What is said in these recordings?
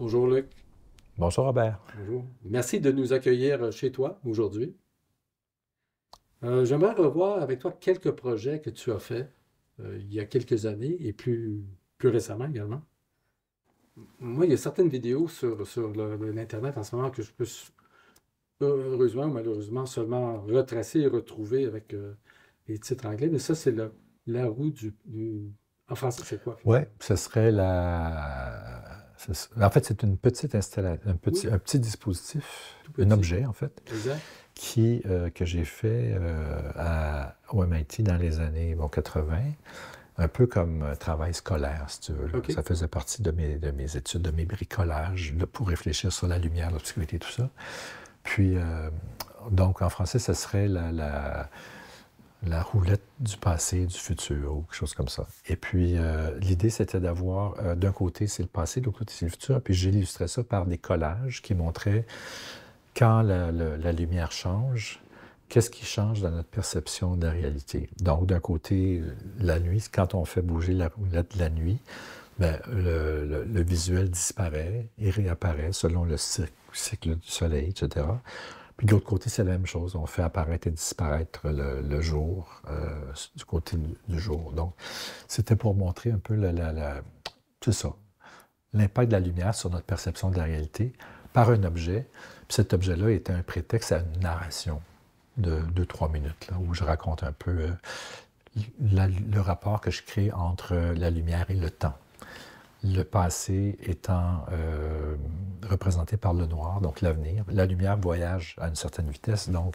Bonjour Luc. Bonjour Robert. Bonjour. Merci de nous accueillir euh, chez toi aujourd'hui. Euh, j'aimerais revoir avec toi quelques projets que tu as faits euh, il y a quelques années et plus, plus récemment également. Moi, il y a certaines vidéos sur, sur l'Internet en ce moment que je peux heureusement ou malheureusement seulement retracer et retrouver avec les titres anglais, mais ça, c'est la roue du, du... En français, c'est quoi? Oui, ce serait la en fait, c'est une petite installation, un petit, un petit dispositif, un objet, en fait, Qui, euh, que j'ai fait euh, à, au MIT dans les années 80, un peu comme un travail scolaire, si tu veux. Ça faisait partie de mes, de mes études, de mes bricolages, pour réfléchir sur la lumière, l'obscurité, tout ça. Puis, euh, donc, en français, ça serait la la roulette du passé, du futur, ou quelque chose comme ça. Et puis, euh, l'idée, c'était d'avoir, euh, d'un côté, c'est le passé, de l'autre côté, c'est le futur. Puis, j'ai illustré ça par des collages qui montraient quand la, lumière change, qu'est-ce qui change dans notre perception de la réalité. Donc, d'un côté, euh, la nuit, quand on fait bouger la roulette de la nuit, bien, le, visuel disparaît et réapparaît selon le cycle du soleil, etc. Puis de l'autre côté, c'est la même chose. On fait apparaître et disparaître le, jour euh, du côté du jour. Donc, c'était pour montrer un peu tout ça, l'impact de la lumière sur notre perception de la réalité par un objet. Puis cet objet-là était un prétexte à une narration de 2-3 minutes, là, où je raconte un peu euh, le rapport que je crée entre la lumière et le temps. Le passé étant euh, représenté par le noir, donc l'avenir. La lumière voyage à une certaine vitesse, donc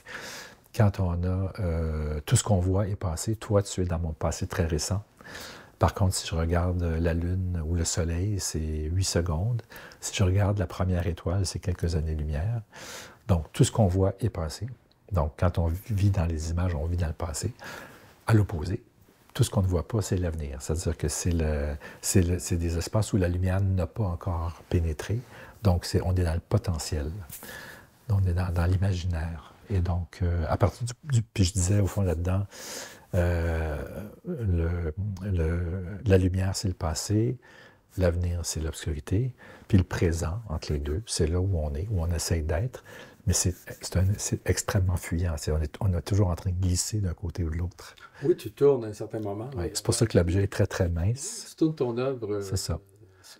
quand on a euh, tout ce qu'on voit est passé, toi tu es dans mon passé très récent. Par contre, si je regarde la Lune ou le Soleil, c'est 8 secondes. Si je regarde la première étoile, c'est quelques années-lumière. Donc, tout ce qu'on voit est passé. Donc, quand on vit dans les images, on vit dans le passé. À l'opposé, tout ce qu'on ne voit pas, c'est l'avenir. C'est-à-dire que c'est des espaces où la lumière n'a pas encore pénétré. Donc, on est dans le potentiel. On est dans, l'imaginaire. Et donc, euh, à partir du, Puis je disais, au fond, là-dedans, euh, la lumière, c'est le passé. L'avenir, c'est l'obscurité. Puis le présent, entre les deux, c'est là où on est, où on essaye d'être. Mais c'est extrêmement fuyant. on, est, on, est, toujours en train de glisser d'un côté ou de l'autre. Oui, tu tournes à un certain moment. c'est pour ça que l'objet est très, très mince. Tu tournes ton œuvre. Euh, c'est ça.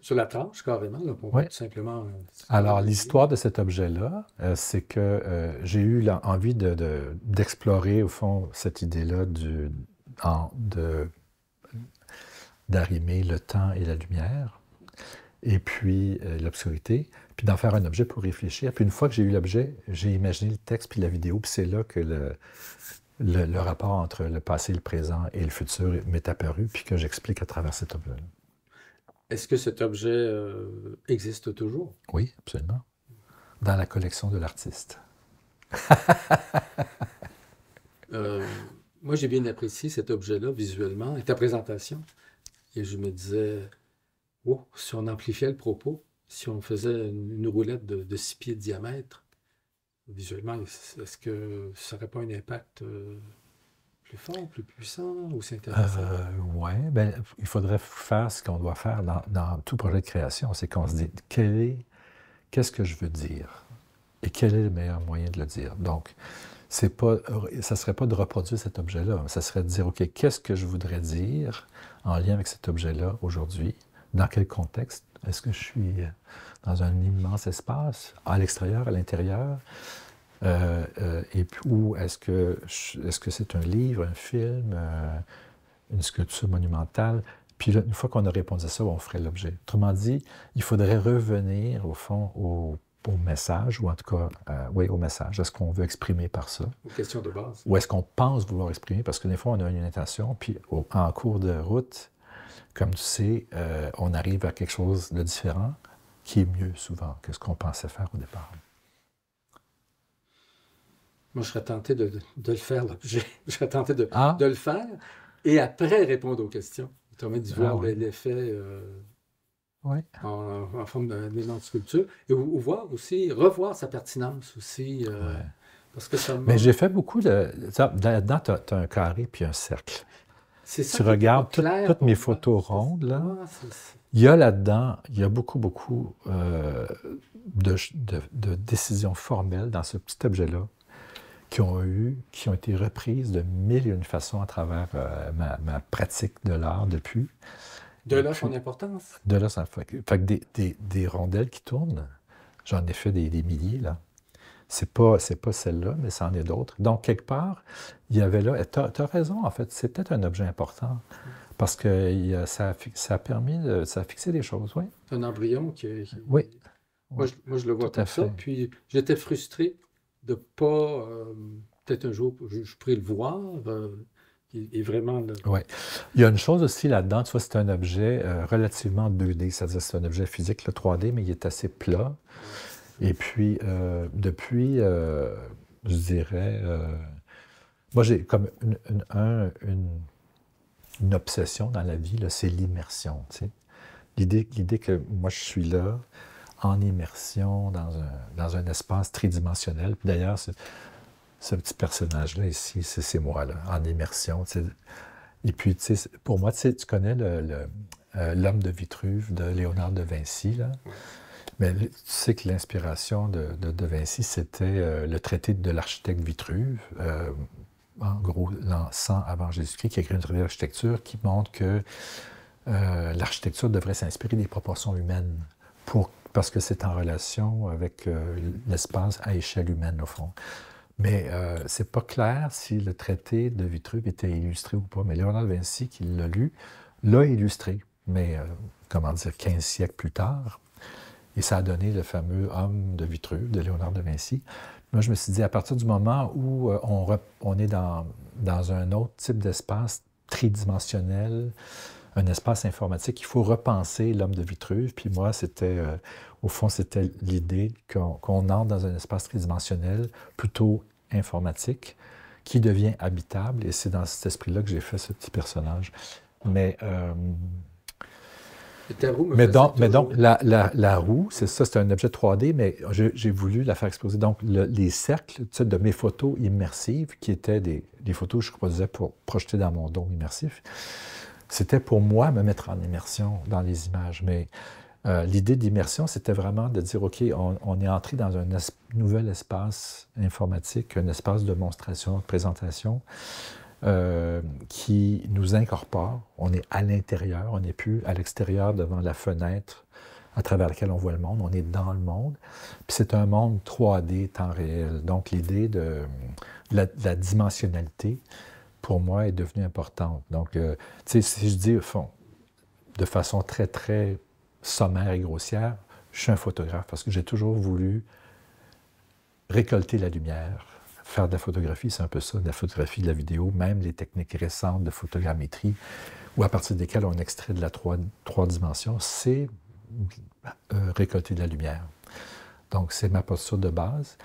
Sur la tranche, carrément, là, pour tout simplement. Euh, Alors, l'histoire de cet objet-là, euh, c'est que euh, j'ai eu envie d'explorer, de, au fond, cette idée-là du, d'arrimer le temps et la lumière, et puis l'obscurité, puis d'en faire un objet pour réfléchir. Puis une fois que j'ai eu l'objet, j'ai imaginé le texte puis la vidéo, puis c'est là que le, le, le, rapport entre le passé, le présent et le futur m'est apparu, puis que j'explique à travers cet objet-là. Est-ce que cet objet euh, existe toujours Oui, absolument. Dans la collection de l'artiste. Euh, moi, j'ai bien apprécié cet objet-là visuellement et ta présentation. Et je me disais, oh, si on amplifiait le propos, si on faisait une roulette de, six pieds de diamètre, visuellement, est-ce que ça n'aurait pas un impact euh, plus plus puissant, ou c'est oui, ben, il faudrait faire ce qu'on doit faire dans, tout projet de création, c'est qu'on se dit est, qu'est-ce que je veux dire et quel est le meilleur moyen de le dire. Donc, c'est pas, ça serait pas de reproduire cet objet-là, mais ça serait de dire, OK, qu'est-ce que je voudrais dire en lien avec cet objet-là aujourd'hui? Dans quel contexte? Est-ce que je suis dans un immense espace, à l'extérieur, à l'intérieur? Euh, euh, et puis, ou est-ce que est-ce que c'est un livre, un film, euh, une sculpture monumentale Puis une fois qu'on a répondu à ça, on ferait l'objet. Autrement dit, il faudrait revenir au fond au, message, ou en tout cas, oui, au message, est ce qu'on veut exprimer par ça. Une question de base. Ou est-ce qu'on pense vouloir exprimer, parce que des fois, on a une intention, puis en cours de route, comme tu sais, on arrive à quelque chose de différent, qui est mieux souvent que ce qu'on pensait faire au départ. Moi, je serais tenté de, le faire, l'objet. Je serais tenté de, ah. de, le faire et après répondre aux questions. Tu dit, voir l'effet euh, en, forme maison de sculpture. Et ou, voir aussi, revoir sa pertinence aussi. Euh, parce que ça Mais j'ai fait beaucoup de. Là-dedans, tu as, un carré puis un cercle. Ça tu regardes toutes mes photos rondes. Ah, il y a là-dedans, il y a beaucoup, beaucoup euh, de décisions formelles dans ce petit objet-là qui ont eu, qui ont été reprises de mille et une façons à travers euh, ma, pratique de l'art depuis. De là son importance. De là, ça fait, fait que des, des, des, rondelles qui tournent, j'en ai fait des, des milliers, là. C'est pas, c'est pas celle-là, mais ça en est d'autres. Donc, quelque part, il y avait là. Tu as, raison, en fait, c'était un objet important. Parce que il, ça, a, ça a permis de. Ça a fixé des choses, oui. un embryon qui. Oui. Moi, je, le vois tout fait. ça. Puis j'étais frustré de pas, euh, peut-être un jour, je, pourrais le voir. Euh, il est vraiment le... ouais. Il y a une chose aussi là-dedans, tu vois, c'est un objet euh, relativement 2D, c'est-à-dire c'est un objet physique, le 3D, mais il est assez plat. Et puis, depuis, je dirais, moi j'ai comme une, obsession dans la vie, c'est l'immersion. Tu sais. L'idée que moi je suis là, en immersion dans un, dans un espace tridimensionnel. D'ailleurs, ce petit personnage-là ici, c'est moi, là, en immersion. Et puis, pour moi, tu connais euh, l'homme le, de Vitruve de Léonard de Vinci, là? Mais tu sais que l'inspiration de, de, Vinci, c'était euh, le traité de l'architecte Vitruve, euh, en gros, l'an 100 avant Jésus-Christ, qui a écrit une traité d'architecture qui montre que l'architecture devrait s'inspirer des proportions humaines pour parce que c'est en relation avec euh, l'espace à échelle humaine, au fond. Mais euh, c'est pas clair si le traité de Vitruve était illustré ou pas. Mais Léonard de Vinci, qui l'a lu, l'a illustré. Mais, euh, comment dire, 15 siècles plus tard. Et ça a donné le fameux homme de Vitruve, de Léonard de Vinci. Moi, je me suis dit, à partir du moment où euh, on, on est dans, dans un autre type d'espace tridimensionnel, un espace informatique. Il faut repenser l'homme de Vitruve. Puis moi, c'était, euh, au fond, c'était l'idée qu'on, entre dans un espace tridimensionnel plutôt informatique qui devient habitable. Et c'est dans cet esprit-là que j'ai fait ce petit personnage. Mais. Euh, mais donc, la, roue, c'est ça, c'est un objet 3D, mais j'ai voulu la faire exposer. Donc, les cercles de mes photos immersives, qui étaient des, photos que je produisais pour projeter dans mon dôme immersif, c'était pour moi me mettre en immersion dans les images. Mais euh, l'idée d'immersion, c'était vraiment de dire, OK, on, est entré dans un nouvel espace informatique, un espace de monstration, de présentation, euh, qui nous incorpore. On est à l'intérieur, on n'est plus à l'extérieur devant la fenêtre à travers laquelle on voit le monde, on est dans le monde. Puis c'est un monde 3D, temps réel. Donc l'idée de, de la dimensionnalité, pour moi, est devenue importante. Donc, euh, tu sais, si je dis, au fond, de façon très, très sommaire et grossière, je suis un photographe parce que j'ai toujours voulu récolter la lumière. Faire de la photographie, c'est un peu ça, de la photographie, de la vidéo, même les techniques récentes de photogrammétrie, ou à partir desquelles on extrait de la trois, trois dimensions, c'est euh, récolter de la lumière. Donc, c'est ma posture de base.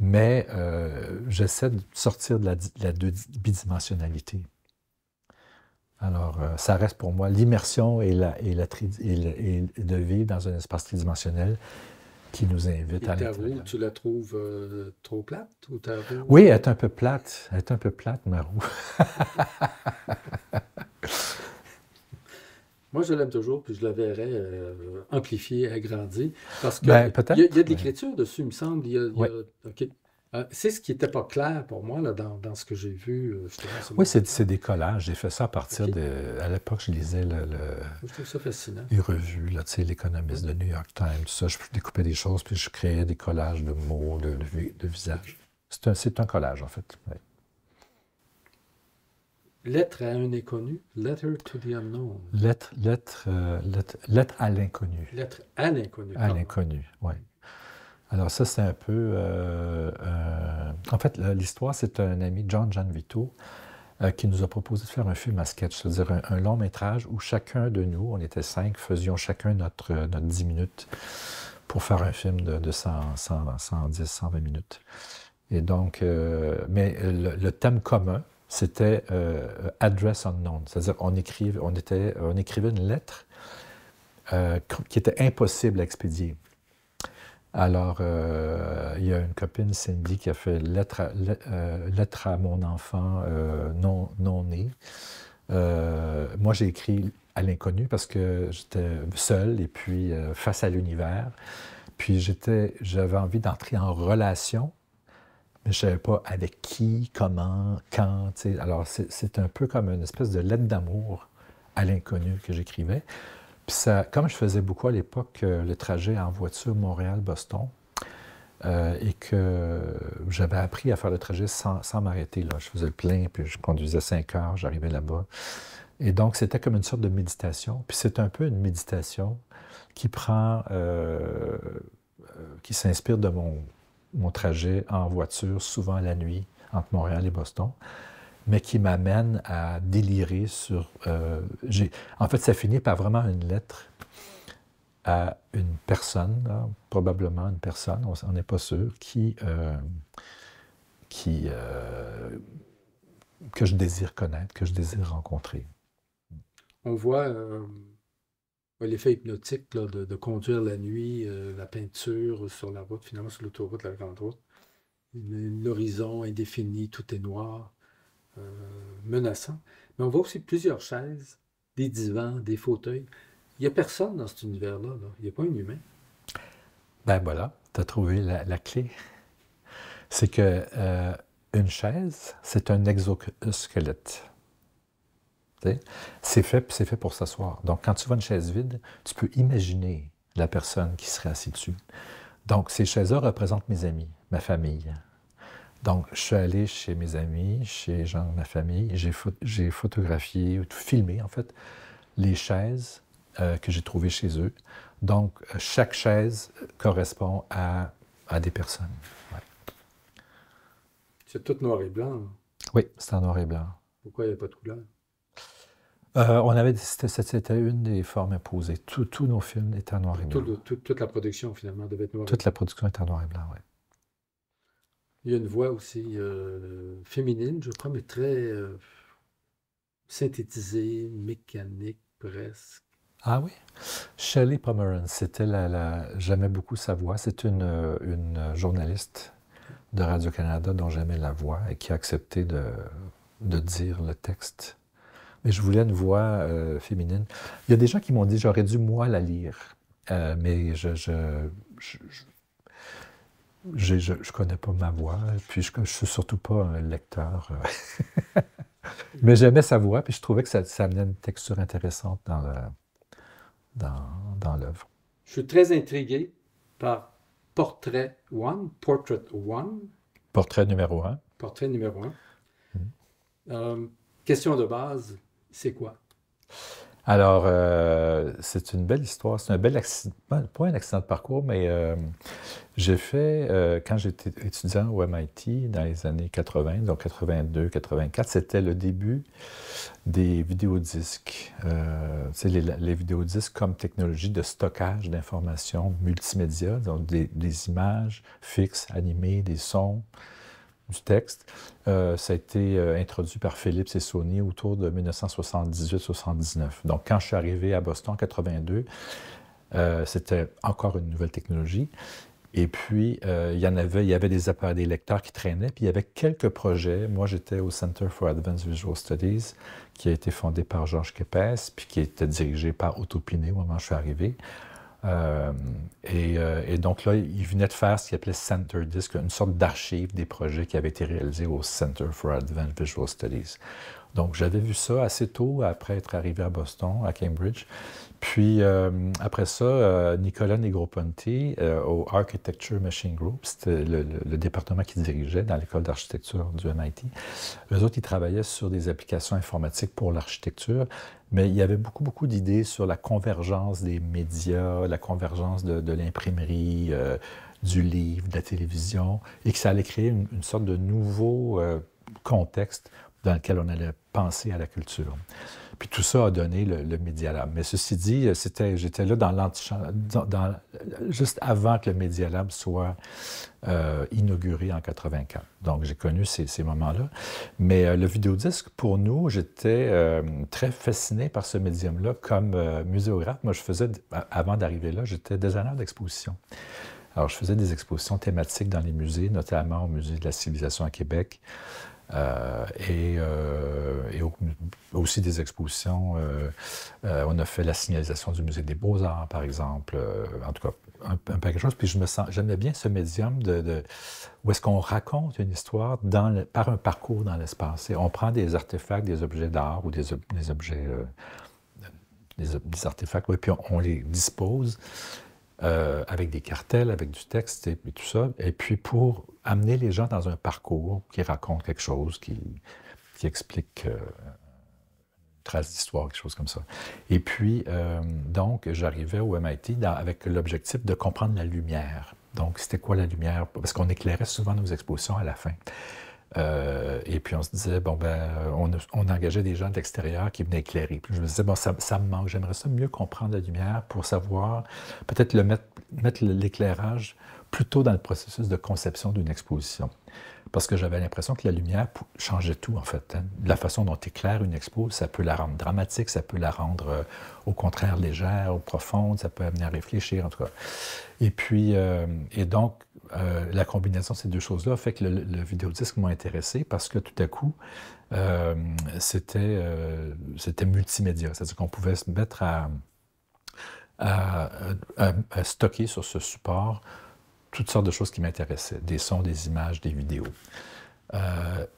Mais euh, j'essaie de sortir de la, bidimensionnalité. Alors, euh, ça reste pour moi l'immersion et, la, et, la et, de vivre dans un espace tridimensionnel qui nous invite à ta roue, tu la trouves euh, trop plate Oui, elle est un peu plate. Elle est un peu plate, ma roue. Moi, je l'aime toujours, puis je le verrais euh, amplifié, agrandi. Parce que ben, il, y a, de l'écriture dessus, il me semble. Euh, c'est ce qui n'était pas clair pour moi là, dans, ce que j'ai vu. Euh, oui, c'est, des collages. J'ai fait ça à partir de. À l'époque, je lisais le, les revues, l'économiste de New York Times, tout ça. Je découpais des choses, puis je créais des collages de mots, de, visages. C'est un, un, collage, en fait. Lettre à un inconnu, letter to the unknown. Lettre, lettre, euh, lettre, à l'inconnu. Lettre à l'inconnu. À l'inconnu, oui. Alors ça, c'est un peu... Euh, euh, en fait, l'histoire, c'est un ami, John Vito qui nous a proposé de faire un film à sketch, c'est-à-dire un, long métrage où chacun de nous, on était cinq, faisions chacun notre, notre 10 minutes pour faire un film de, 110, 120 minutes. Et donc, mais le thème commun, c'était euh, address unknown, c'est-à-dire on, écrivait, on, on écrivait une lettre euh, qui était impossible à expédier. Alors, euh, il y a une copine, Cindy, qui a fait lettre à, lettre à mon enfant non, non né. moi, j'ai écrit à l'inconnu parce que j'étais seul et puis face à l'univers. Puis j'avais envie d'entrer en relation je ne savais pas avec qui, comment, quand. Alors, c'est un peu comme une espèce de lettre d'amour à l'inconnu que j'écrivais. Puis ça, comme je faisais beaucoup à l'époque euh, le trajet en voiture Montréal-Boston, euh, et que j'avais appris à faire le trajet sans, m'arrêter. Je faisais le plein, puis je conduisais cinq heures, j'arrivais là-bas. Et donc, c'était comme une sorte de méditation. Puis c'est un peu une méditation qui prend, euh, qui s'inspire de mon mon trajet en voiture, souvent la nuit, entre Montréal et Boston, mais qui m'amène à délirer sur... Euh, en fait, ça finit par vraiment une lettre à une personne, probablement une personne, on n'est pas sûr, qui... Euh, qui euh, que je désire connaître, que je désire rencontrer. On voit l'effet hypnotique de, conduire la nuit, euh, la peinture sur la route, finalement sur l'autoroute, la grande route. L'horizon indéfini, tout est noir, euh, menaçant. Mais on voit aussi plusieurs chaises, des divans, des fauteuils. Il n'y a personne dans cet univers-là. Il n'y a pas un humain. Ben voilà, tu as trouvé la, clé. C'est que euh, une chaise, c'est un exosquelette. C'est fait, c'est fait pour s'asseoir. Donc, quand tu vois une chaise vide, tu peux imaginer la personne qui serait assise dessus. Donc, ces chaises-là représentent mes amis, ma famille. Donc, je suis allé chez mes amis, chez gens de ma famille, j'ai, j'ai photographié, filmé en fait, les chaises euh, que j'ai trouvées chez eux. Donc, chaque chaise correspond à, des personnes. C'est tout noir et blanc. Hein? Oui, c'est en noir et blanc. Pourquoi il n'y a pas de couleur? Euh, on avait c'était une des formes imposées. Tous nos films étaient en noir et blanc. toute la production finalement devait être noir. et blanc. la production était en noir et blanc, oui. Il y a une voix aussi euh, féminine, je crois, mais très euh, synthétisée, mécanique presque. Ah oui. Shelley Pomeran, c'était la, j'aimais beaucoup sa voix. C'est une, une journaliste de Radio-Canada dont j'aimais la voix et qui a accepté de, de dire le texte mais je voulais une voix euh, féminine. Il y a des gens qui m'ont dit, j'aurais dû, moi, la lire. Euh, mais je je, connais pas ma voix, puis je, suis surtout pas un lecteur. Euh. mais j'aimais sa voix, puis je trouvais que ça, ça amenait une texture intéressante dans l'œuvre. Dans, dans je suis très intrigué par Portrait 1. Portrait One. Portrait numéro 1. Portrait numéro 1. Mm. question de base, c'est quoi? Alors, euh, c'est une belle histoire. C'est un bel accident, pas un accident de parcours, mais euh, j'ai fait, euh, quand j'étais étudiant au MIT dans les années 80, donc 82, 84, c'était le début des vidéodisques. C'est les, les, vidéodisques comme technologie de stockage d'informations multimédia, donc des, images fixes, animées, des sons du texte. Euh, ça a été euh, introduit par Philips et Sony autour de 1978-79. Donc, quand je suis arrivé à Boston en 82, euh, c'était encore une nouvelle technologie. Et puis, il y en avait, il y avait des appareils, des lecteurs qui traînaient, puis il y avait quelques projets. Moi, j'étais au Center for Advanced Visual Studies, qui a été fondé par Georges Kepes, puis qui était dirigé par Otto Pinet au moment où je suis arrivé. Euh, et, euh, et, donc là, il venait de faire ce qu'il appelait Center Disc, une sorte d'archive des projets qui avaient été réalisés au Center for Advanced Visual Studies. Donc j'avais vu ça assez tôt après être arrivé à Boston, à Cambridge, puis euh, après ça, euh, Nicolas Negroponte euh, au Architecture Machine Group, c'était le, département qu'il dirigeait dans l'école d'architecture du MIT. Eux autres, ils travaillaient sur des applications informatiques pour l'architecture, mais il y avait beaucoup, beaucoup d'idées sur la convergence des médias, la convergence de, l'imprimerie, du livre, de la télévision, et que ça allait créer une sorte de nouveau contexte dans lequel on allait penser à la culture. Puis tout ça a donné le, le Médialab. Mais ceci dit, euh, j'étais là dans l'antichambre, euh, juste avant que le Médialab soit euh, inauguré en 84. Donc j'ai connu ces, moments-là. Mais le vidéodisque, pour nous, j'étais très fasciné par ce médium-là comme muséographe. Moi, je faisais, avant d'arriver là, j'étais designer d'exposition. Alors, je faisais des expositions thématiques dans les musées, notamment au Musée de la civilisation à Québec, euh, et, euh, aussi des expositions. Euh, on a fait la signalisation du musée des Beaux-Arts, par exemple. en tout cas, un, un paquet de choses. Puis je me sens, j'aimais bien ce médium de, où est-ce qu'on raconte une histoire dans par un parcours dans l'espace. on prend des artefacts, des objets d'art ou des, objets, des, artefacts, Et puis on les dispose euh, avec des cartels, avec du texte et, puis tout ça. Et puis pour amener les gens dans un parcours qui raconte quelque chose, qui, explique euh, une trace d'histoire, quelque chose comme ça. Et puis, euh, donc, j'arrivais au MIT avec l'objectif de comprendre la lumière. Donc, c'était quoi la lumière? Parce qu'on éclairait souvent nos expositions à la fin. Euh, et puis on se disait, bon, ben, euh, on, engageait des gens de l'extérieur qui venaient éclairer. Puis je me disais, bon, ça, me manque, j'aimerais ça mieux comprendre la lumière pour savoir, peut-être le mettre, mettre l'éclairage plutôt dans le processus de conception d'une exposition. Parce que j'avais l'impression que la lumière changeait tout, en fait. Hein. La façon dont éclaire une expo, ça peut la rendre dramatique, ça peut la rendre, euh, au contraire, légère ou profonde, ça peut amener à réfléchir, en tout cas. Et puis, et donc, euh, la combinaison de ces deux choses-là fait que le, vidéodisque m'a intéressé parce que tout à coup, euh, euh, c'était multimédia. C'est-à-dire qu'on pouvait se mettre à, à, stocker sur ce support toutes sortes de choses qui m'intéressaient, des sons, des images, des vidéos.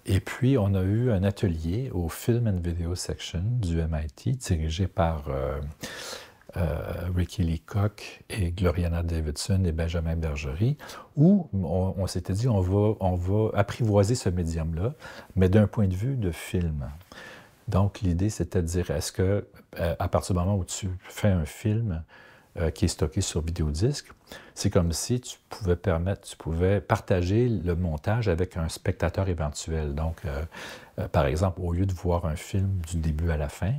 et puis, on a eu un atelier au Film and Video Section du MIT, dirigé par euh, Ricky Ricky Leacock et Gloriana Davidson et Benjamin Bergerie, où on, s'était dit on va, on va apprivoiser ce médium-là, mais d'un point de vue de film. Donc l'idée, c'était de dire est-ce que euh, à partir du moment où tu fais un film euh, qui est stocké sur vidéodisque, c'est comme si tu pouvais permettre, tu pouvais partager le montage avec un spectateur éventuel. Donc, par exemple, au lieu de voir un film du début à la fin,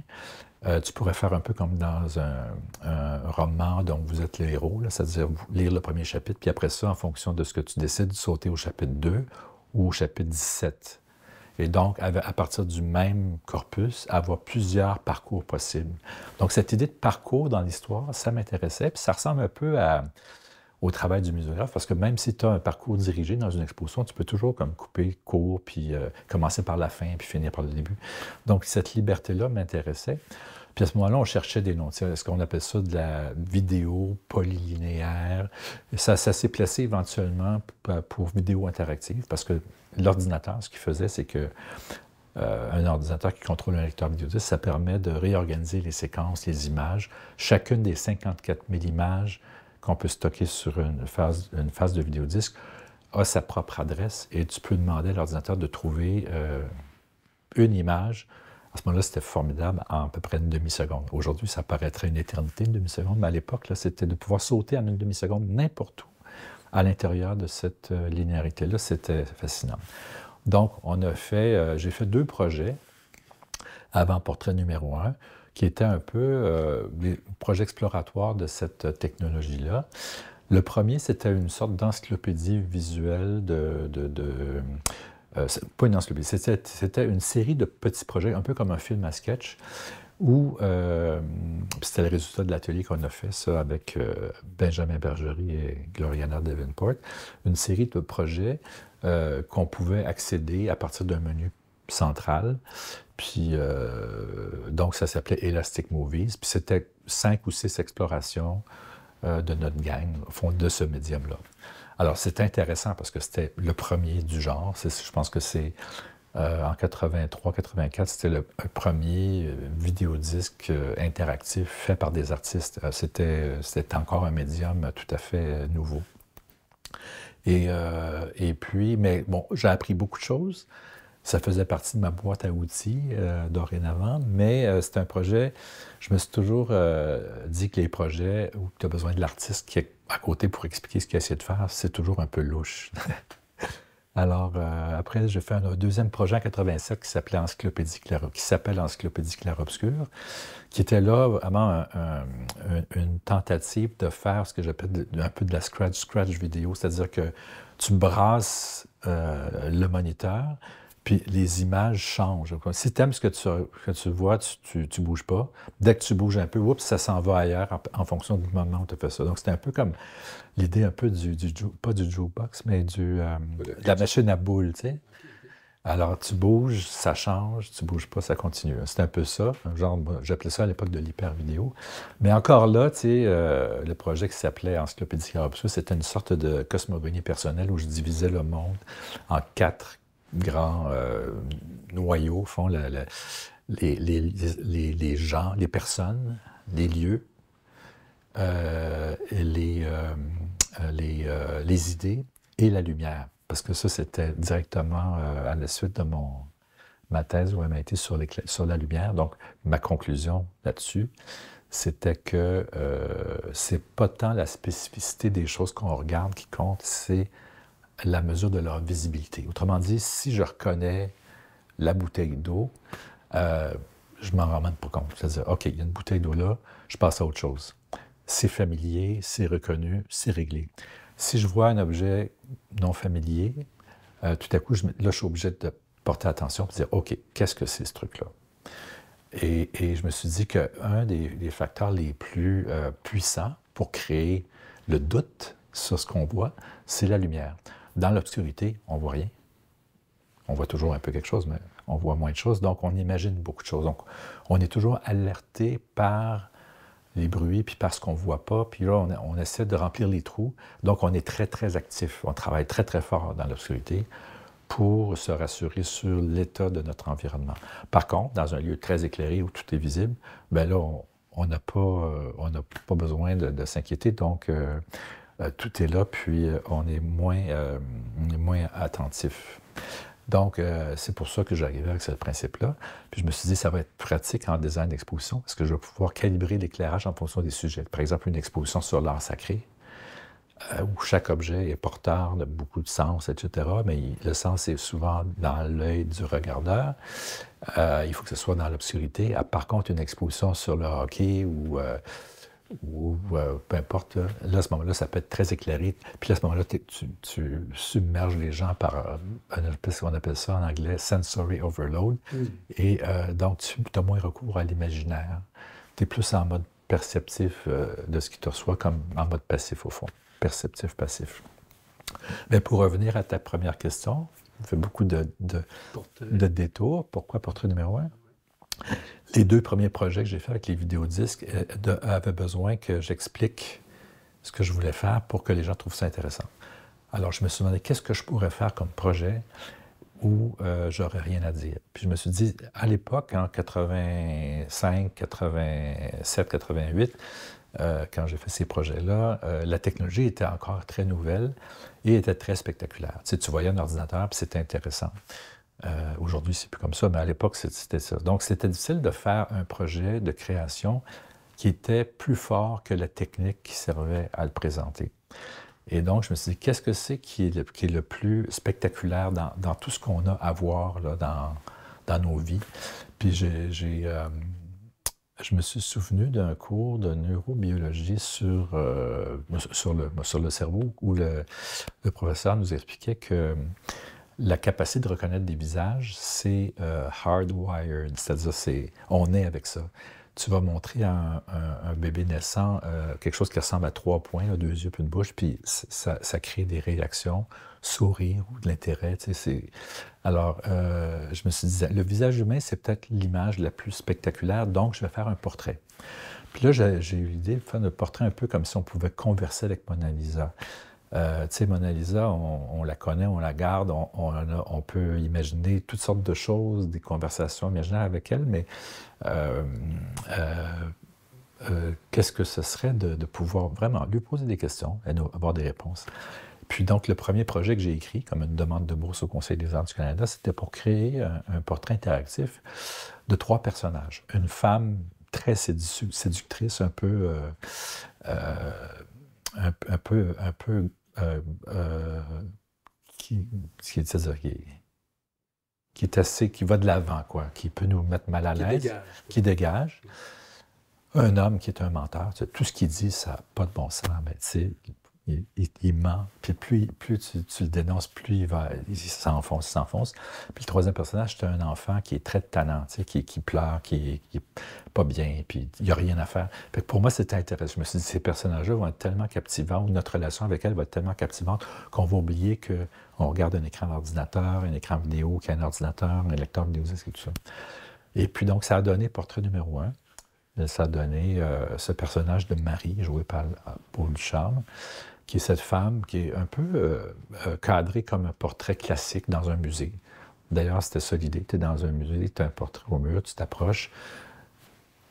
euh, tu pourrais faire un peu comme dans un, un roman dont vous êtes le héros, c'est-à-dire lire le premier chapitre, puis après ça, en fonction de ce que tu décides, sauter au chapitre 2 ou au chapitre 17. Et donc, à partir du même corpus, avoir plusieurs parcours possibles. Donc, cette idée de parcours dans l'histoire, ça m'intéressait. Puis ça ressemble un peu à au travail du muséographe, parce que même si tu as un parcours dirigé dans une exposition, tu peux toujours comme couper court, puis euh, commencer par la fin, puis finir par le début. Donc, cette liberté-là m'intéressait. Puis à ce moment-là, on cherchait des noms. Est-ce qu'on appelle ça de la vidéo polylinéaire? Ça, s'est placé éventuellement pour, vidéo interactive, parce que l'ordinateur, ce qu'il faisait, c'est que euh, un ordinateur qui contrôle un lecteur vidéo ça permet de réorganiser les séquences, les images. Chacune des 54 000 images qu'on peut stocker sur une phase, une phase de vidéodisque a sa propre adresse et tu peux demander à l'ordinateur de trouver euh, une image. À ce moment-là, c'était formidable en à peu près une demi-seconde. Aujourd'hui, ça paraîtrait une éternité, une demi-seconde, mais à l'époque, c'était de pouvoir sauter en une demi-seconde n'importe où à l'intérieur de cette euh, linéarité-là. C'était fascinant. Donc, on a fait, euh, j'ai fait deux projets avant portrait numéro un qui étaient un peu euh, des projets exploratoires de cette technologie-là. Le premier, c'était une sorte d'encyclopédie visuelle de... Euh, pas une encyclopédie, c'était une série de petits projets, un peu comme un film à sketch, où euh, c'était le résultat de l'atelier qu'on a fait, ça, avec Benjamin Bergerie et Gloriana Davenport, une série de projets qu'on pouvait accéder à partir d'un menu centrale. Puis, euh, donc, ça s'appelait Elastic Movies. Puis, c'était cinq ou six explorations euh, de notre gang, au fond, de ce médium-là. Alors, c'est intéressant parce que c'était le premier du genre. Je pense que c'est euh, en 83-84, c'était le premier vidéodisque interactif fait par des artistes. C'était encore un médium tout à fait nouveau. Et, et puis, mais bon, j'ai appris beaucoup de choses. Ça faisait partie de ma boîte à outils euh, dorénavant, mais euh, c'est un projet, je me suis toujours euh, dit que les projets où tu as besoin de l'artiste qui est à côté pour expliquer ce qu'il essaie de faire, c'est toujours un peu louche. Alors, après, j'ai fait un, deuxième projet en 87 qui s'appelait Encyclopédie Claire, qui s'appelle Encyclopédie Claire-Obscure, qui était là vraiment une tentative de faire ce que j'appelle un peu de la scratch-scratch vidéo, c'est-à-dire que tu brasses le moniteur, puis les images changent. Si tu aimes ce que tu, vois, tu ne bouges pas. Dès que tu bouges un peu, oups, ça s'en va ailleurs en, fonction du moment où tu fais ça. Donc, c'était un peu comme l'idée un peu du, pas du jukebox, mais du, euh, de la machine à boules, tu sais. Alors, tu bouges, ça change, tu bouges pas, ça continue. C'est un peu ça. Genre, j'appelais ça à l'époque de l'hyper-vidéo. Mais encore là, tu euh, le projet qui s'appelait Encyclopédie Carabus, c'était une sorte de cosmogonie personnelle où je divisais le monde en quatre grands euh, noyaux font la, les, gens, les personnes, les lieux, euh, les, euh, les, idées et la lumière. Parce que ça, c'était directement à la suite de mon, ma thèse où elle m'a été sur, sur la lumière. Donc, ma conclusion là-dessus, c'était que c'est pas tant la spécificité des choses qu'on regarde qui compte, c'est la mesure de leur visibilité. Autrement dit, si je reconnais la bouteille d'eau, euh, je m'en rends pas compte. C'est-à-dire, OK, il y a une bouteille d'eau là, je passe à autre chose. C'est familier, c'est reconnu, c'est réglé. Si je vois un objet non familier, euh, tout à coup, je, là, je suis obligé de porter attention et dire, OK, qu'est-ce que c'est ce truc-là? Et, je me suis dit qu'un des, des facteurs les plus euh, puissants pour créer le doute sur ce qu'on voit, c'est la lumière. Dans l'obscurité, on voit rien. On voit toujours un peu quelque chose, mais on voit moins de choses, donc on imagine beaucoup de choses. Donc, on est toujours alerté par les bruits, puis parce qu'on ne voit pas, puis là, on, essaie de remplir les trous. Donc, on est très, très actif. On travaille très, très fort dans l'obscurité pour se rassurer sur l'état de notre environnement. Par contre, dans un lieu très éclairé où tout est visible, ben là, on euh, n'a pas, besoin de, s'inquiéter. Donc, euh, euh, tout est là, puis euh, on est moins, euh, moins attentif. Donc, c'est pour ça que j'arrivais avec ce principe-là. Puis je me suis dit, ça va être pratique en design d'exposition, parce que je vais pouvoir calibrer l'éclairage en fonction des sujets. Par exemple, une exposition sur l'art sacré, où chaque objet est porteur de beaucoup de sens, etc. Mais le sens est souvent dans l'œil du regardeur. il faut que ce soit dans l'obscurité. Ah, par contre, une exposition sur le hockey ou ou euh, peu importe, euh, là, à ce moment-là, ça peut être très éclairé. Puis à ce moment-là, tu, submerges les gens par, euh, un on appelle ça en anglais, sensory overload. Hmm. Et donc, tu as moins recours à l'imaginaire. Tu es plus en mode perceptif de ce qui te reçoit, comme en mode passif, au fond. Perceptif, passif. Mais pour revenir à ta première question, on fait beaucoup de, de, de détours. Pourquoi portrait numéro un? les deux premiers projets que j'ai fait avec les vidéodisques euh, avaient besoin que j'explique ce que je voulais faire pour que les gens trouvent ça intéressant. Alors, je me suis demandé qu'est-ce que je pourrais faire comme projet où euh, j'aurais rien à dire. Puis je me suis dit, à l'époque, en 85, 87, 88, quand j'ai fait ces projets-là, euh, la technologie était encore très nouvelle et était très spectaculaire. Tu, sais, tu voyais un ordinateur, puis c'était intéressant. Euh, aujourd'hui, c'est plus comme ça, mais à l'époque, c'était ça. Donc, c'était difficile de faire un projet de création qui était plus fort que la technique qui servait à le présenter. Et donc, je me suis dit, qu'est-ce que c'est qui, est le plus spectaculaire dans, tout ce qu'on a à voir là, dans, nos vies? Puis j'ai euh, je me suis souvenu d'un cours de neurobiologie sur, euh, sur, le, sur le cerveau où le, le professeur nous expliquait que la capacité de reconnaître des visages, c'est euh, hardwired, c'est-à-dire on est avec ça. Tu vas montrer à un, bébé naissant euh, quelque chose qui ressemble à trois points, deux yeux, puis une bouche, puis ça, crée des réactions, sourire ou de l'intérêt. Alors, euh, je me suis dit, le visage humain, c'est peut-être l'image la plus spectaculaire, donc je vais faire un portrait. Puis là, j'ai eu l'idée de faire un portrait un peu comme si on pouvait converser avec Mona Lisa. Euh, tu sais, Mona Lisa, on, la connaît, on la garde, on, peut imaginer toutes sortes de choses, des conversations imaginaires avec elle, mais euh, euh, qu'est-ce que ce serait de, pouvoir vraiment lui poser des questions et avoir des réponses? Puis donc, le premier projet que j'ai écrit, comme une demande de bourse au Conseil des arts du Canada, c'était pour créer un, portrait interactif de trois personnages. Une femme très séductrice, un peu... un, peu, un peu euh, euh, qui, qui, qui, est assez, qui va de l'avant, quoi, qui peut nous mettre mal à l'aise, qui dégage. Un homme qui est un menteur, tout ce qu'il dit, ça n'a pas de bon sens, mais sais il, ment. Puis plus, tu, le dénonces, plus il s'enfonce, il s'enfonce. Puis le troisième personnage, c'est un enfant qui est très tannant, tu sais, qui, pleure, qui, n'est est pas bien, puis il n'y a rien à faire. pour moi, c'était intéressant. Je me suis dit, ces personnages-là vont être tellement captivants, ou notre relation avec elle va être tellement captivante qu'on va oublier qu'on regarde un écran d'ordinateur, un écran vidéo qui a un ordinateur, un lecteur vidéo, c'est tout ça. Et puis donc, ça a donné portrait numéro un ça a donné euh, ce personnage de Marie, joué par euh, Paul Charme, qui est cette femme qui est un peu euh, euh, cadrée comme un portrait classique dans un musée. D'ailleurs, c'était ça l'idée. Tu es dans un musée, tu as un portrait au mur, tu t'approches.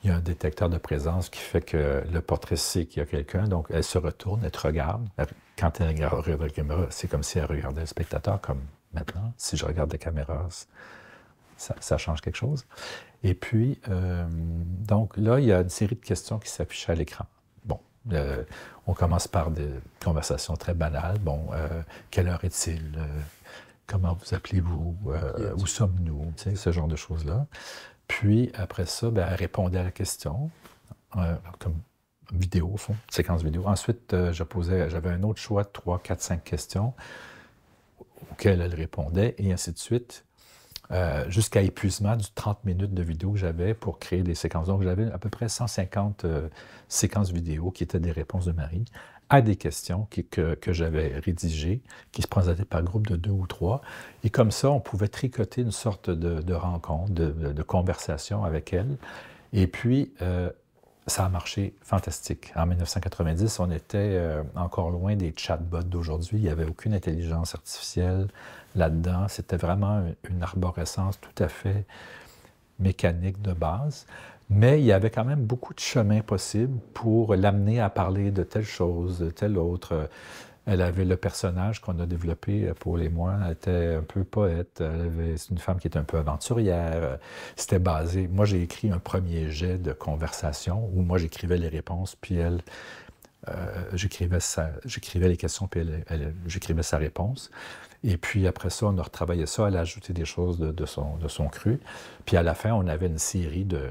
Il y a un détecteur de présence qui fait que le portrait sait qu'il y a quelqu'un, donc elle se retourne, elle te regarde. Quand elle regarde la caméra, c'est comme si elle regardait le spectateur, comme maintenant, si je regarde la caméra, ça, change quelque chose. Et puis, euh, donc là, il y a une série de questions qui s'affichent à l'écran. Bon, on commence par des conversations très banales. Bon, euh, quelle heure est-il? Euh, comment vous appelez-vous? Euh, où sommes-nous? Tu sais, ce genre de choses-là. Puis, après ça, ben, elle répondait à la question, comme vidéo, au fond, séquence vidéo. Ensuite, je posais, j'avais un autre choix de quatre, cinq questions auxquelles elle répondait, et ainsi de suite. Euh, jusqu'à épuisement du 30 minutes de vidéo que j'avais pour créer des séquences. Donc, j'avais à peu près 150 euh, séquences vidéo qui étaient des réponses de Marie à des questions que, j'avais rédigées, qui se présentaient par groupe de deux ou trois. Et comme ça, on pouvait tricoter une sorte de, rencontre, de, conversation avec elle. Et puis, euh, ça a marché fantastique. En 1990, on était euh, encore loin des chatbots d'aujourd'hui. Il n'y avait aucune intelligence artificielle là-dedans. C'était vraiment une arborescence tout à fait mécanique de base. Mais il y avait quand même beaucoup de chemins possibles pour l'amener à parler de telle chose, de telle autre. Euh, elle avait le personnage qu'on a développé euh, pour les mois. Elle était un peu poète. C'est une femme qui est un peu aventurière. C'était basé. Moi, j'ai écrit un premier jet de conversation où moi, j'écrivais les réponses, puis elle. Euh, j'écrivais les questions, puis elle, j'écrivais sa réponse. Et puis après ça, on a retravaillé ça, elle a ajouté des choses de, de, son, de son cru. Puis à la fin, on avait une série de...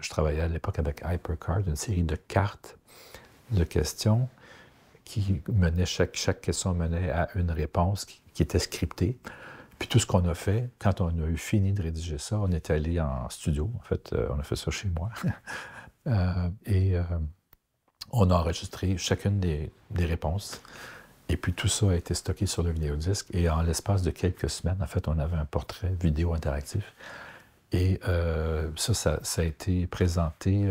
Je travaillais à l'époque avec Hypercard, une série de cartes de questions qui menait, chaque, chaque question menait à une réponse qui, était scriptée. Puis tout ce qu'on a fait, quand on a eu fini de rédiger ça, on est allé en studio. En fait, euh, on a fait ça chez moi. Euh, et euh, on a enregistré chacune des, des, réponses. Et puis tout ça a été stocké sur le vidéodisque. Et en l'espace de quelques semaines, en fait, on avait un portrait vidéo interactif. Et ça, ça, ça, a été présenté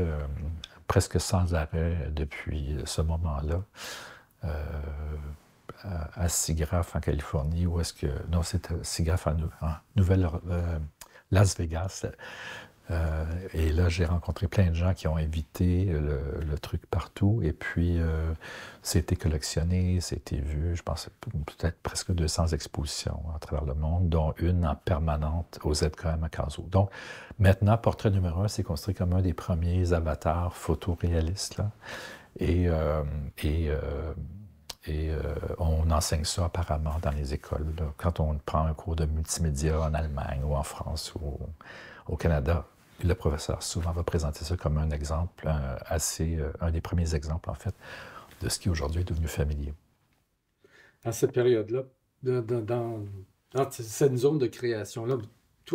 presque sans arrêt depuis ce moment-là. Euh, à SIGGRAPH en Californie, ou est-ce que. Non, c'était SIGGRAPH en, Nouvelle. Euh, Las Vegas. Euh, et là, j'ai rencontré plein de gens qui ont invité le, truc partout. Et puis, c'était collectionné, c'était vu, je pense, peut-être presque 200 expositions à travers le monde, dont une en permanente au ZKM à Caso. Donc, maintenant, Portrait numéro un, c'est construit comme un des premiers avatars photoréalistes. Là. Et, euh, euh, euh, on enseigne ça apparemment dans les écoles. Quand on prend un cours de multimédia en Allemagne ou en France ou au Canada, le professeur souvent va présenter ça comme un exemple assez, un des premiers exemples en fait de ce qui aujourd'hui est devenu familier. À cette période-là, dans, cette zone de création-là,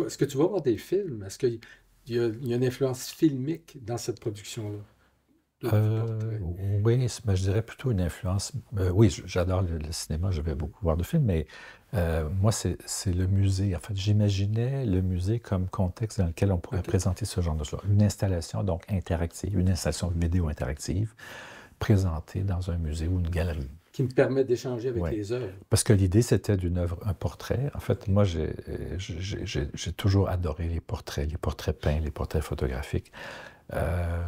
est-ce que tu vas voir des films? Est-ce qu'il y, a une influence filmique dans cette production-là? Euh, oui, mais ben, je dirais plutôt une influence. Euh, oui, j'adore le, cinéma, je vais beaucoup voir de films, mais euh, moi, c'est le musée. En fait, j'imaginais le musée comme contexte dans lequel on pourrait présenter ce genre de choses. Une installation, donc interactive, une installation vidéo interactive, présentée dans un musée ou une galerie. Qui me permet d'échanger avec les œuvres. Parce que l'idée, c'était d'une œuvre, un portrait. En fait, moi, j'ai toujours adoré les portraits, les portraits peints, les portraits photographiques. Euh,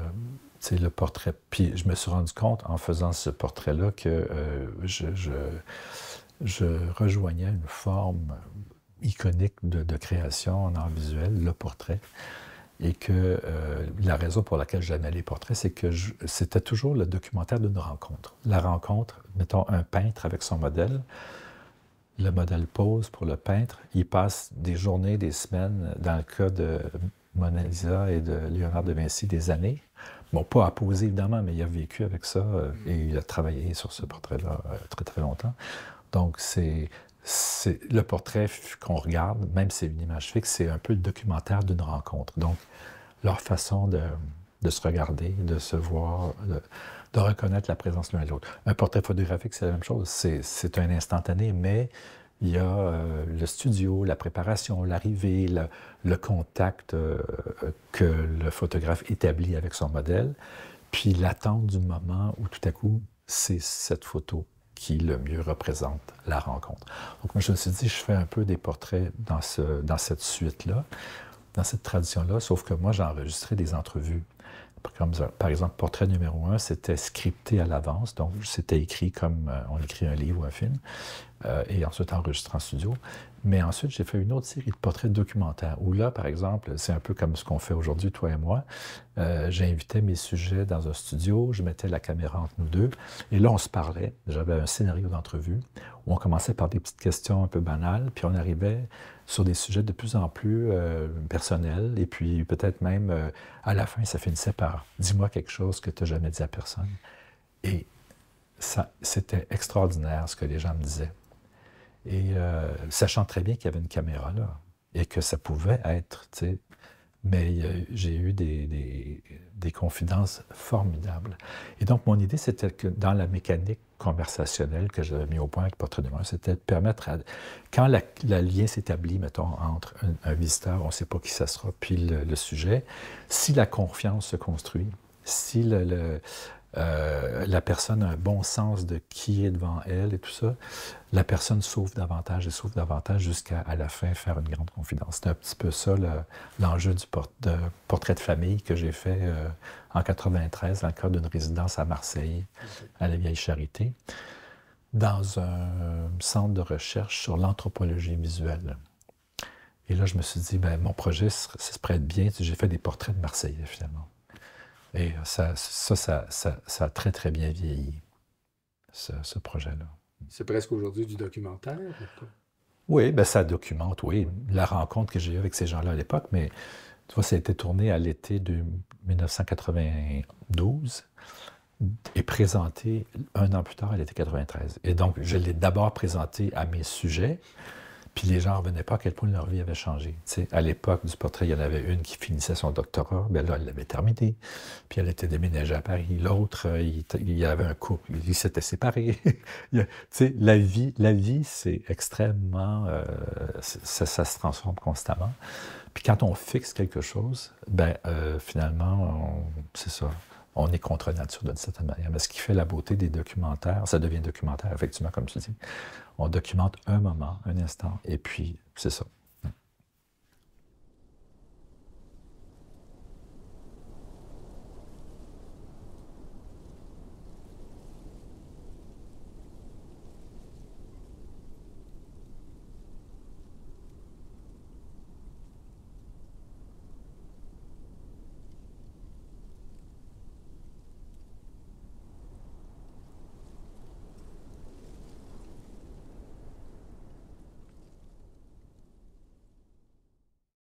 c'est le portrait. Puis je me suis rendu compte en faisant ce portrait-là que euh, je, rejoignais une forme iconique de, création en art visuel, le portrait. Et que euh, la raison pour laquelle j'aimais les portraits, c'est que c'était toujours le documentaire d'une rencontre. La rencontre, mettons un peintre avec son modèle, le modèle pose pour le peintre, il passe des journées, des semaines, dans le cas de Mona Lisa et de Léonard de Vinci, des années. Bon, pas à poser évidemment, mais il a vécu avec ça euh, et il a travaillé sur ce portrait-là euh, très très longtemps. Donc c'est le portrait qu'on regarde, même si c'est une image fixe, c'est un peu le documentaire d'une rencontre. Donc leur façon de, se regarder, de se voir, de, reconnaître la présence l'un et l'autre. Un portrait photographique, c'est la même chose. C'est un instantané, mais il y a euh, le studio, la préparation, l'arrivée, le, contact euh, que le photographe établit avec son modèle, puis l'attente du moment où tout à coup, c'est cette photo qui le mieux représente la rencontre. Donc moi, je me suis dit, je fais un peu des portraits dans, ce, dans cette suite-là, dans cette tradition-là, sauf que moi, j'ai enregistré des entrevues. Comme, par exemple, portrait numéro un, c'était scripté à l'avance, donc c'était écrit comme euh, on écrit un livre ou un film. Euh, et ensuite enregistrer en studio. Mais ensuite, j'ai fait une autre série de portraits documentaires où là, par exemple, c'est un peu comme ce qu'on fait aujourd'hui, toi et moi. Euh, J'invitais mes sujets dans un studio, je mettais la caméra entre nous deux et là, on se parlait. J'avais un scénario d'entrevue où on commençait par des petites questions un peu banales, puis on arrivait sur des sujets de plus en plus euh, personnels et puis peut-être même euh, à la fin, ça finissait par dis-moi quelque chose que tu n'as jamais dit à personne. Et ça, c'était extraordinaire ce que les gens me disaient. Et euh, sachant très bien qu'il y avait une caméra là et que ça pouvait être, tu sais. Mais euh, j'ai eu des, des, confidences formidables. Et donc, mon idée, c'était que dans la mécanique conversationnelle que j'avais mis au point avec Portrait de c'était de permettre Quand la, lien s'établit, mettons, entre un, visiteur, on ne sait pas qui ça sera, puis le, le sujet, si la confiance se construit, si le, euh, la personne a un bon sens de qui est devant elle et tout ça. La personne s'ouvre davantage et s'ouvre davantage jusqu'à à la fin faire une grande confidence. C'est un petit peu ça l'enjeu du portrait de famille que j'ai fait euh, en 93 dans le cadre d'une résidence à Marseille, à la Vieille Charité, dans un centre de recherche sur l'anthropologie visuelle. Et là, je me suis dit, ben, mon projet, ça se prête bien. J'ai fait des portraits de Marseillais, finalement. Et ça, ça, a très, très bien vieilli, ce, projet-là. C'est presque aujourd'hui du documentaire. Oui, ben ça documente, oui, la rencontre que j'ai eue avec ces gens-là à l'époque, mais tu vois, ça a été tourné à l'été de 1992 et présenté un an plus tard à l'été 93. Et donc, je l'ai d'abord présenté à mes sujets, puis les gens ne revenaient pas à quel point leur vie avait changé. à l'époque du portrait, il y en avait une qui finissait son doctorat, bien là, elle l'avait terminé. Puis elle était déménagée à Paris. L'autre, euh, il, y avait un couple, ils s'étaient séparés. la vie, la vie c'est extrêmement... Euh, ça, se transforme constamment. Puis quand on fixe quelque chose, ben euh, finalement, c'est ça on est contre nature d'une certaine manière. Mais ce qui fait la beauté des documentaires, ça devient documentaire, effectivement, comme tu dis. On documente un moment, un instant, et puis c'est ça.